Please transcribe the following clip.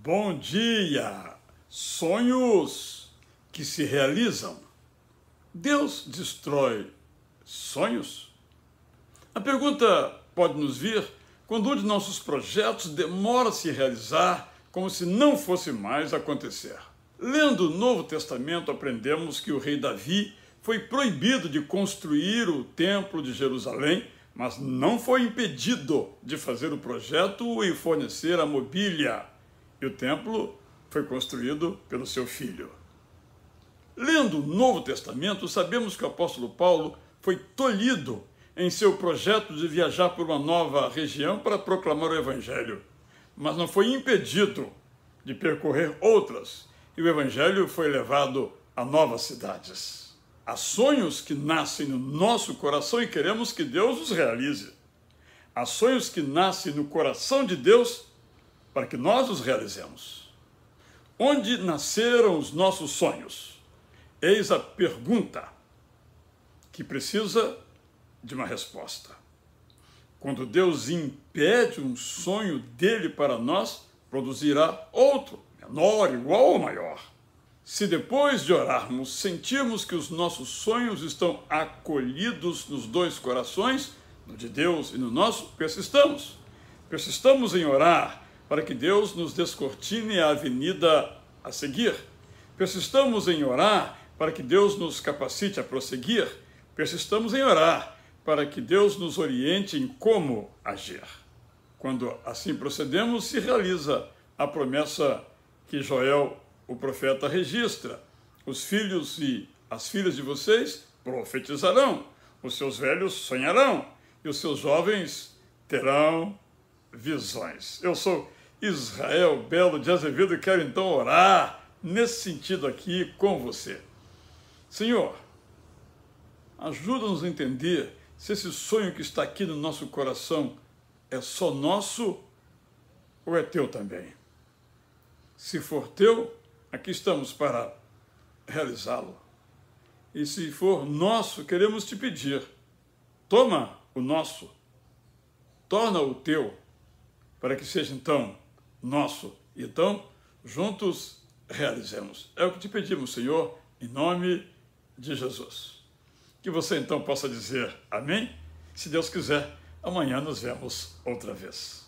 Bom dia! Sonhos que se realizam. Deus destrói sonhos? A pergunta pode nos vir quando um de nossos projetos demora a se realizar como se não fosse mais acontecer. Lendo o Novo Testamento, aprendemos que o rei Davi foi proibido de construir o Templo de Jerusalém, mas não foi impedido de fazer o projeto e fornecer a mobília e o templo foi construído pelo seu filho. Lendo o Novo Testamento, sabemos que o apóstolo Paulo foi tolhido em seu projeto de viajar por uma nova região para proclamar o Evangelho, mas não foi impedido de percorrer outras, e o Evangelho foi levado a novas cidades. Há sonhos que nascem no nosso coração e queremos que Deus os realize. Há sonhos que nascem no coração de Deus para que nós os realizemos. Onde nasceram os nossos sonhos? Eis a pergunta que precisa de uma resposta. Quando Deus impede um sonho dele para nós, produzirá outro, menor, igual ou maior. Se depois de orarmos sentirmos que os nossos sonhos estão acolhidos nos dois corações, no de Deus e no nosso, persistamos. Persistamos em orar, para que Deus nos descortine a avenida a seguir. Persistamos em orar para que Deus nos capacite a prosseguir. Persistamos em orar para que Deus nos oriente em como agir. Quando assim procedemos, se realiza a promessa que Joel, o profeta, registra: os filhos e as filhas de vocês profetizarão, os seus velhos sonharão e os seus jovens terão visões. Eu sou Israel Belo de Azevedo, quero então orar nesse sentido aqui com você. Senhor, ajuda-nos a entender se esse sonho que está aqui no nosso coração é só nosso ou é teu também. Se for teu, aqui estamos para realizá-lo. E se for nosso, queremos te pedir: toma o nosso, torna o teu, para que seja então nosso. Então, juntos realizemos. É o que te pedimos, Senhor, em nome de Jesus. Que você então possa dizer amém. Se Deus quiser, amanhã nos vemos outra vez.